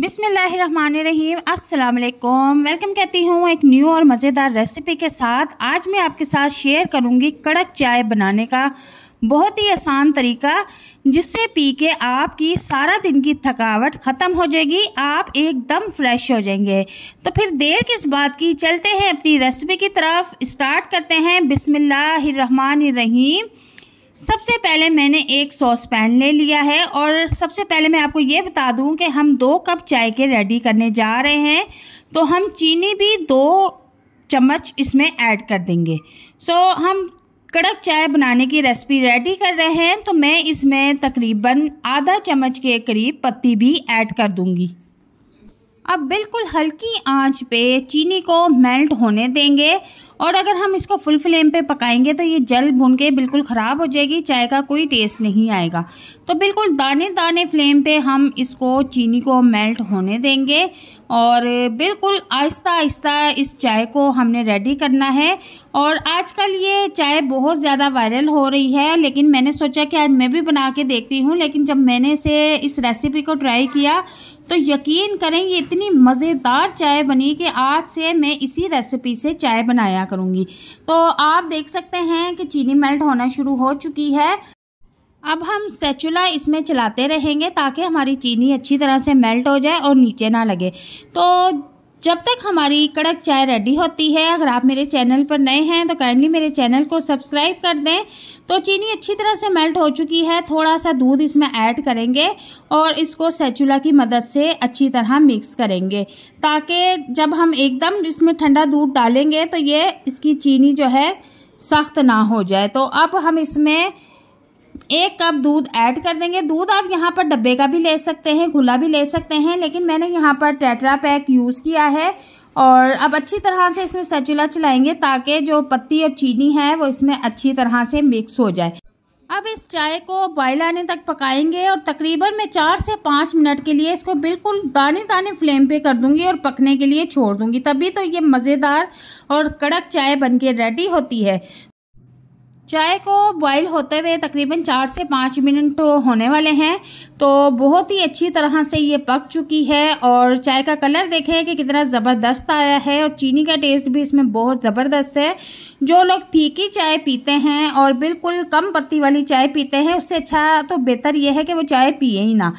बिसमीम अस्सलाम वेलकम कहती हूँ एक न्यू और मज़ेदार रेसिपी के साथ आज मैं आपके साथ शेयर करूँगी कड़क चाय बनाने का बहुत ही आसान तरीका जिससे पी के आपकी सारा दिन की थकावट ख़त्म हो जाएगी आप एकदम फ्रेश हो जाएंगे तो फिर देर किस बात की चलते हैं अपनी रेसिपी की तरफ स्टार्ट करते हैं बिसमीम सबसे पहले मैंने एक सॉस पैन ले लिया है और सबसे पहले मैं आपको ये बता दूं कि हम दो कप चाय के रेडी करने जा रहे हैं तो हम चीनी भी दो चम्मच इसमें ऐड कर देंगे सो so, हम कड़क चाय बनाने की रेसिपी रेडी कर रहे हैं तो मैं इसमें तकरीबन आधा चम्मच के करीब पत्ती भी ऐड कर दूंगी अब बिल्कुल हल्की आंच पे चीनी को मेल्ट होने देंगे और अगर हम इसको फुल फ्लेम पे पकाएंगे तो ये जल भुन के बिल्कुल ख़राब हो जाएगी चाय का कोई टेस्ट नहीं आएगा तो बिल्कुल दाने दाने फ्लेम पे हम इसको चीनी को मेल्ट होने देंगे और बिल्कुल आहिस्ता आहिस्ता इस चाय को हमने रेडी करना है और आजकल ये चाय बहुत ज़्यादा वायरल हो रही है लेकिन मैंने सोचा कि आज मैं भी बना के देखती हूँ लेकिन जब मैंने इसे इस रेसिपी को ट्राई किया तो यकीन करें ये इतनी मज़ेदार चाय बनी कि आज से मैं इसी रेसिपी से चाय बनाया करूँगी तो आप देख सकते हैं कि चीनी मेल्ट होना शुरू हो चुकी है अब हम सेचुला इसमें चलाते रहेंगे ताकि हमारी चीनी अच्छी तरह से मेल्ट हो जाए और नीचे ना लगे तो जब तक हमारी कड़क चाय रेडी होती है अगर आप मेरे चैनल पर नए हैं तो काइंडली मेरे चैनल को सब्सक्राइब कर दें तो चीनी अच्छी तरह से मेल्ट हो चुकी है थोड़ा सा दूध इसमें ऐड करेंगे और इसको सेचुला की मदद से अच्छी तरह मिक्स करेंगे ताकि जब हम एकदम इसमें ठंडा दूध डालेंगे तो ये इसकी चीनी जो है सख्त ना हो जाए तो अब हम इसमें एक कप दूध ऐड कर देंगे दूध आप यहाँ पर डब्बे का भी ले सकते हैं खुला भी ले सकते हैं लेकिन मैंने यहाँ पर टेट्रा पैक यूज़ किया है और अब अच्छी तरह से इसमें सचुला चलाएंगे ताकि जो पत्ती और चीनी है वो इसमें अच्छी तरह से मिक्स हो जाए अब इस चाय को बॉयल आने तक पकाएंगे और तकरीबन मैं चार से पाँच मिनट के लिए इसको बिल्कुल दाने दाने फ्लेम पे कर दूंगी और पकने के लिए छोड़ दूंगी तभी तो ये मज़ेदार और कड़क चाय बनके रेडी होती है चाय को बॉईल होते हुए तकरीबन चार से पाँच मिनट होने वाले हैं तो बहुत ही अच्छी तरह से ये पक चुकी है और चाय का कलर देखें कि कितना ज़बरदस्त आया है और चीनी का टेस्ट भी इसमें बहुत ज़बरदस्त है जो लोग फीकी चाय पीते हैं और बिल्कुल कम पत्ती वाली चाय पीते हैं उससे अच्छा तो बेहतर यह है कि वो चाय पिए ही ना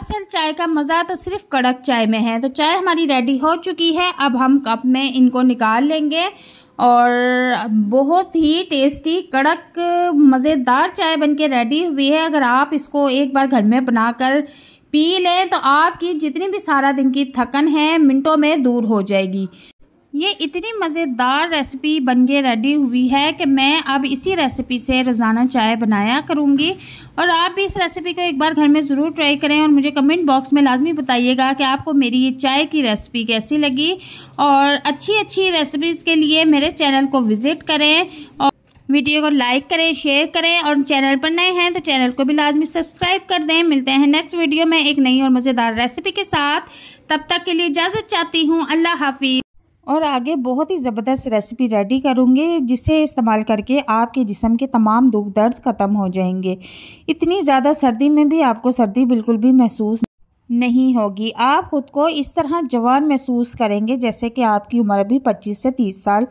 असल चाय का मज़ा तो सिर्फ कड़क चाय में है तो चाय हमारी रेडी हो चुकी है अब हम कप में इनको निकाल लेंगे और बहुत ही टेस्टी कड़क मज़ेदार चाय बनके रेडी हुई है अगर आप इसको एक बार घर में बनाकर पी लें तो आपकी जितनी भी सारा दिन की थकन है मिनटों में दूर हो जाएगी ये इतनी मज़ेदार रेसिपी बन के रेडी हुई है कि मैं अब इसी रेसिपी से रोज़ाना चाय बनाया करूँगी और आप भी इस रेसिपी को एक बार घर में ज़रूर ट्राई करें और मुझे कमेंट बॉक्स में लाजमी बताइएगा कि आपको मेरी ये चाय की रेसिपी कैसी लगी और अच्छी अच्छी रेसिपीज़ के लिए मेरे चैनल को विज़िट करें और वीडियो को लाइक करें शेयर करें और चैनल पर नए हैं तो चैनल को भी लाजमी सब्सक्राइब कर दें मिलते हैं नेक्स्ट वीडियो में एक नई और मज़ेदार रेसिपी के साथ तब तक के लिए इजाज़त चाहती हूँ अल्लाह हाफिज़ और आगे बहुत ही ज़बरदस्त रेसिपी रेडी करूँगी जिसे इस्तेमाल करके आपके जिसम के तमाम दुख दर्द ख़त्म हो जाएंगे इतनी ज़्यादा सर्दी में भी आपको सर्दी बिल्कुल भी महसूस नहीं होगी आप खुद को इस तरह जवान महसूस करेंगे जैसे कि आपकी उम्र भी 25 से 30 साल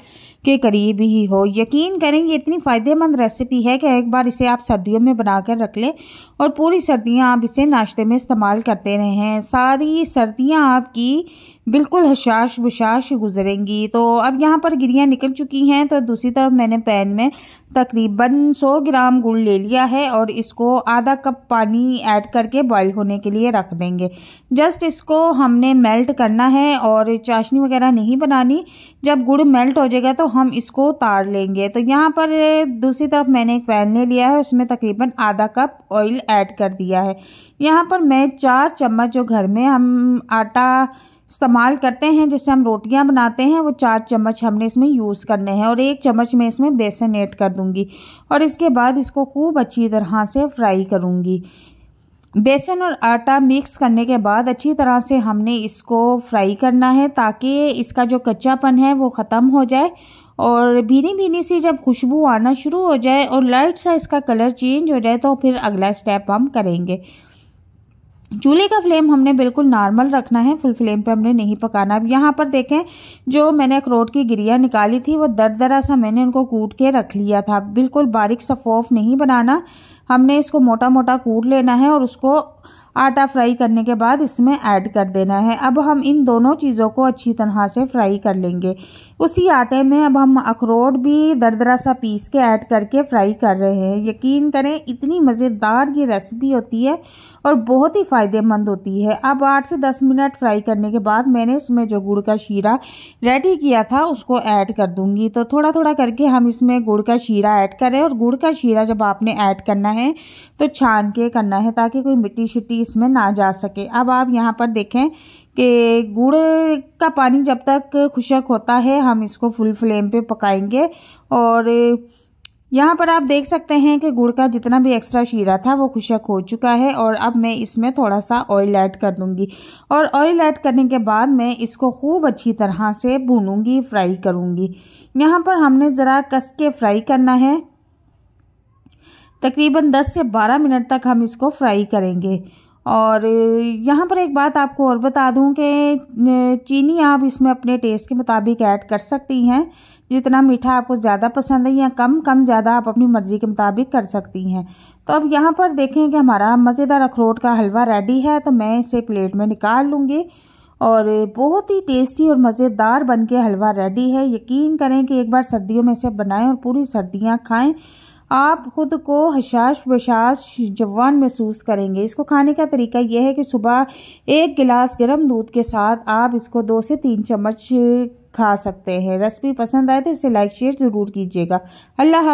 के करीब ही हो यकीन करेंगे इतनी फ़ायदेमंद रेसिपी है कि एक बार इसे आप सर्दियों में बनाकर रख लें और पूरी सर्दियां आप इसे नाश्ते में इस्तेमाल करते रहें सारी सर्दियां आपकी बिल्कुल हशाश बशाश गुजरेंगी तो अब यहाँ पर गिरियाँ निकल चुकी हैं तो दूसरी तरफ मैंने पैन में तकरीबन 100 ग्राम गुड़ ले लिया है और इसको आधा कप पानी ऐड करके बॉईल होने के लिए रख देंगे जस्ट इसको हमने मेल्ट करना है और चाशनी वगैरह नहीं बनानी जब गुड़ मेल्ट हो जाएगा तो हम इसको उतार लेंगे तो यहाँ पर दूसरी तरफ मैंने एक पैन ले लिया है उसमें तकरीबन आधा कप ऑयल ऐड कर दिया है यहाँ पर मैं चार चम्मच जो घर में हम आटा इस्तेमाल करते हैं जिससे हम रोटियां बनाते हैं वो चार चम्मच हमने इसमें यूज़ करने हैं और एक चम्मच मैं इसमें बेसन ऐड कर दूंगी और इसके बाद इसको खूब अच्छी तरह से फ्राई करूंगी बेसन और आटा मिक्स करने के बाद अच्छी तरह से हमने इसको फ्राई करना है ताकि इसका जो कच्चापन है वो ख़त्म हो जाए और भीनी भीनी सी जब खुशबू आना शुरू हो जाए और लाइट सा इसका कलर चेंज हो जाए तो फिर अगला स्टेप हम करेंगे चूल्हे का फ्लेम हमने बिल्कुल नॉर्मल रखना है फुल फ्लेम पे हमने नहीं पकाना अब यहाँ पर देखें जो मैंने अखरोट की गिरिया निकाली थी वो दर दरा सा मैंने उनको कूट के रख लिया था बिल्कुल बारीक सफोफ नहीं बनाना हमने इसको मोटा मोटा कूट लेना है और उसको आटा फ्राई करने के बाद इसमें ऐड कर देना है अब हम इन दोनों चीज़ों को अच्छी तरह से फ्राई कर लेंगे उसी आटे में अब हम अखरोट भी दरदरा सा पीस के ऐड करके फ्राई कर रहे हैं यकीन करें इतनी मज़ेदार ये रेसिपी होती है और बहुत ही फ़ायदेमंद होती है अब आठ से दस मिनट फ्राई करने के बाद मैंने इसमें जो गुड़ का शीरा रेडी किया था उसको ऐड कर दूँगी तो थोड़ा थोड़ा करके हम इसमें गुड़ का शीरा ऐड करें और गुड़ का शीरा जब आपने ऐड करना है तो छान के करना है ताकि कोई मिट्टी शिट्टी इसमें ना जा सके अब आप यहाँ पर देखें कि गुड़ का पानी जब तक खुशक होता है हम इसको फुल फ्लेम पे पकाएंगे और यहाँ पर आप देख सकते हैं कि गुड़ का जितना भी एक्स्ट्रा शीरा था वो खुशक हो चुका है और अब मैं इसमें थोड़ा सा ऑयल ऐड कर दूँगी और ऑयल ऐड करने के बाद मैं इसको खूब अच्छी तरह से भूनूँगी फ्राई करूँगी यहाँ पर हमने ज़रा कस के फ्राई करना है तकरीबन 10 से 12 मिनट तक हम इसको फ्राई करेंगे और यहाँ पर एक बात आपको और बता दूँ कि चीनी आप इसमें अपने टेस्ट के मुताबिक ऐड कर सकती हैं जितना मीठा आपको ज़्यादा पसंद है या कम कम ज़्यादा आप अपनी मर्ज़ी के मुताबिक कर सकती हैं तो अब यहाँ पर देखें कि हमारा मज़ेदार अखरोट का हलवा रेडी है तो मैं इसे प्लेट में निकाल लूँगी और बहुत ही टेस्टी और मज़ेदार बन के हलवा रेडी है यकीन करें कि एक बार सर्दियों में इसे बनाएं और पूरी सर्दियाँ खाएँ आप ख़ुद को हशाश बशाश जवान महसूस करेंगे इसको खाने का तरीका यह है कि सुबह एक गिलास गर्म दूध के साथ आप इसको दो से तीन चम्मच खा सकते हैं रेसिपी पसंद आए तो इसे लाइक शेयर ज़रूर कीजिएगा अल्लाह